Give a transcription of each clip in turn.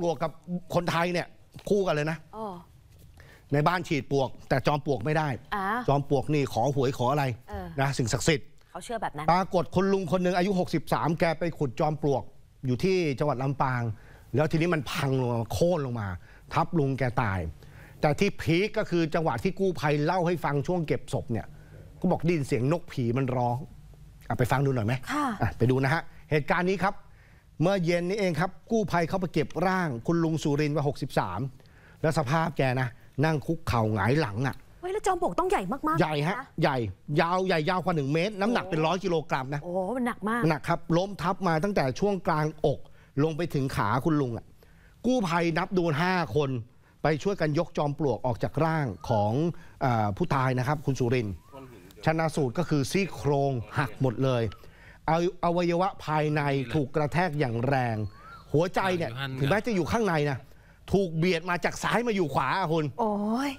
ปลวกกับคนไทยเนี่ยคู่กันเลยนะอในบ้านฉีดปลวก แต่จอมปลวกไม่ได้อจอมปลวกนี่ขอหวยขออะไรนะสิ่งศักดิ์สิทธิ์เขาเชื่อแบบนั้นปรากฏคนลุงคนหนึ่งอายุ 63 แกไปขุดจอมปลวกอยู่ที่จังหวัดลำปาง แล้วทีนี้มันพังลงมาโค่นลงมา ทับลุงแกตาย แต่ที่พีกก็คือจังหวะที่กู้ภัยเล่าให้ฟังช่วงเก็บศพเนี่ยก็บอกดินเสียงนกผีมันร้องอไปฟังดูหน่อยไหมค่ะไปดูนะฮะเหตุการณ์นี้ครับเมื่อเย็นนี้เองครับ กู้ภัยเข้าไปเก็บร่างคุณลุงสุรินทร์วัย63 แล้วสภาพแกนะ นั่งคุกเข่าหงายหลังอ่ะเฮ้ยแล้วจอมปลวกต้องใหญ่มากๆ ใหญ่ฮะใหญ่ ยาวใหญ่ยาวกว่าหนึ่งเมตร น้ำหนักเป็นร้อยกิโลกรัมนะ โอ้โหมันหนักมาก หนักครับล้มทับมาตั้งแต่ช่วงกลางอกลงไปถึงขาคุณลุงอ่ะกู้ภัยนับดูห้าคน ไปช่วยกันยกจอมปลวกออกจากร่างของอผู้ตายนะครับ คุณสุรินทร์ชนะสูตรก็คือซี่โครงหักหมดเลยเอาอวัยวะภายในถูกกระแทกอย่างแรง หัวใจเนี่ยถึงแม้จะอยู่ข้างในนะถูกเบียดมาจากซ้ายมาอยู่ขวาคุณ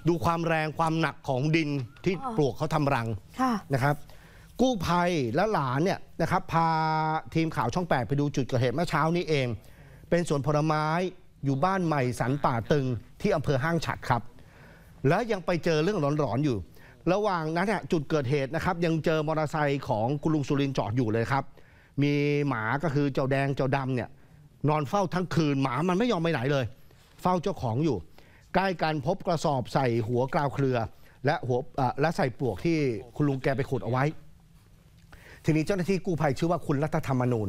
ดูความแรงความหนักของดินที่ปลวกเขาทำรังนะครับ กู้ภัยและหลานเนี่ยนะครับ พาทีมข่าวช่อง 8 ไปดูจุดเกิดเหตุเมื่อเช้านี้เอง เป็นสวนผลไม้อยู่บ้านใหม่ สันป่าตึงที่อำเภอห้างฉัดครับ แล้วยังไปเจอเรื่องหลอนๆอยู่ระหว่างนั้นจุดเกิดเหตุนะครับ ยังเจอมอเตอร์ไซค์ของคุณลุงสุรินจอดอยู่เลยครับ มีหมาก็คือเจ้าแดงเจ้าดำเนี่ย นอนเฝ้าทั้งคืนหมามันไม่ยอมไปไหนเลย เฝ้าเจ้าของอยู่ใกล้การพบกระสอบใส่หัวกราวเครือและหัวและใส่ปลวกที่คุณลุงแกไปขุดเอาไว้ ทีนี้เจ้าหน้าที่กู้ภัยชื่อว่าคุณรัฐธรรมนูญ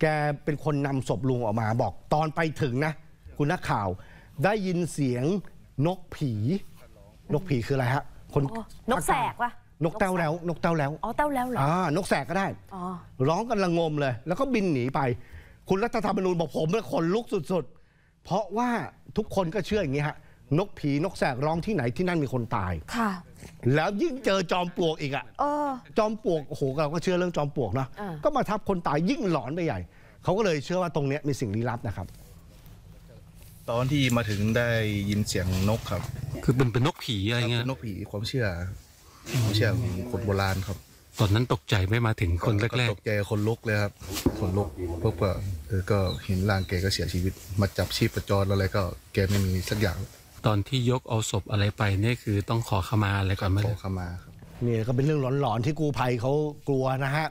แกเป็นคนนำศพลุงออกมาบอกตอนไปถึงนะ คุณนักข่าวได้ยินเสียงนกผี นกผีคืออะไรฮะคนนกแสกวะนกเต้าแล้ว นกเต้าแล้วอ๋อเต้าแล้วเหรออ่านกแสกก็ได้ร้องกันระงมเลย แล้วก็บินหนีไป คุณรัฐธรรมนูญบอกผมเป็นคนลุกสุดๆเพราะว่าทุกคนก็เชื่ออย่างนี้ฮะ นกผีนกแสกร้องที่ไหนที่นั่นมีคนตายค่ะ แล้วยิ่งเจอจอมปลวกอีกอ่ะจอมปลวกโอ้โหเราก็เชื่อเรื่องจอมปลวกนะก็มาทับคนตายยิ่งหลอนไปใหญ่ เขาก็เลยเชื่อว่าตรงนี้มีสิ่งลี้ลับนะครับตอนที่มาถึงได้ยินเสียงนกครับ คือเป็นเป็นนกผีอะไรเงี้ยนกผีความเชื่อ ความเชื่อของคนโบราณครับ ตอนนั้นตกใจไม่มาถึงคนแรกๆตกใจคนลุกเลยครับคนลุกพวกก็เออก็เห็นร่างแกก็เสียชีวิตมาจับชีพจรอะไรก็แกไม่มีสักอย่าง ตอนที่ยกเอาศพอะไรไปนี่คือต้องขอขมาอะไรก่อนไหมขอขมาครับเนี่ยก็เป็นเรื่องหลอนๆที่กูภัยเขากลัวนะฮะ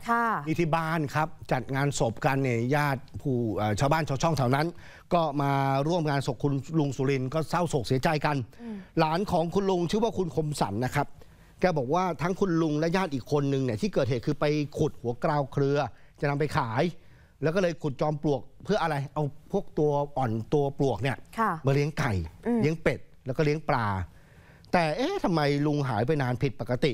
นี่ที่บ้านครับ จัดงานศพกันเนี่ยญาติผู้ชาวบ้านชาวช่องแถวนั้น ก็มาร่วมงานศพคุณลุงสุรินก็เศร้าโศกเสียใจกัน หลานของคุณลุงชื่อว่าคุณคมสันนะครับ แกบอกว่าทั้งคุณลุงและญาติอีกคนหนึ่งเนี่ยที่เกิดเหตุคือไปขุดหัวกราวเครือจะนำไปขาย แล้วก็เลยขุดจอมปลวก เพื่ออะไรเอาพวกตัวอ่อนตัวปลวกเนี่ยมาเลี้ยงไก่เลี้ยงเป็ด แล้วก็เลี้ยงปลา แต่เอ๊ะทำไมลุงหายไปนานผิดปกติ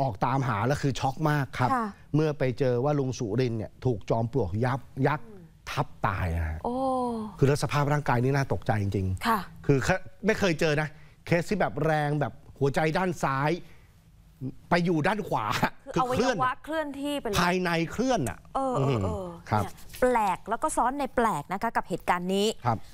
ออกตามหาแล้วคือช็อกมากครับ เมื่อไปเจอว่าลุงสุรินเนี่ยถูกจอมปลวกยับยักทับตายนะคือแล้วสภาพร่างกายนี่น่าตกใจจริงๆค่ะคือไม่เคยเจอนะ เคสที่แบบแรงแบบหัวใจด้านซ้ายไปอยู่ด้านขวาคือควั่อนเคลื่อนที่ไปภายในเคลื่อนอ่ะเออครับ แปลกแล้วก็ซ้อนในแปลกนะคะ กับเหตุการณ์นี้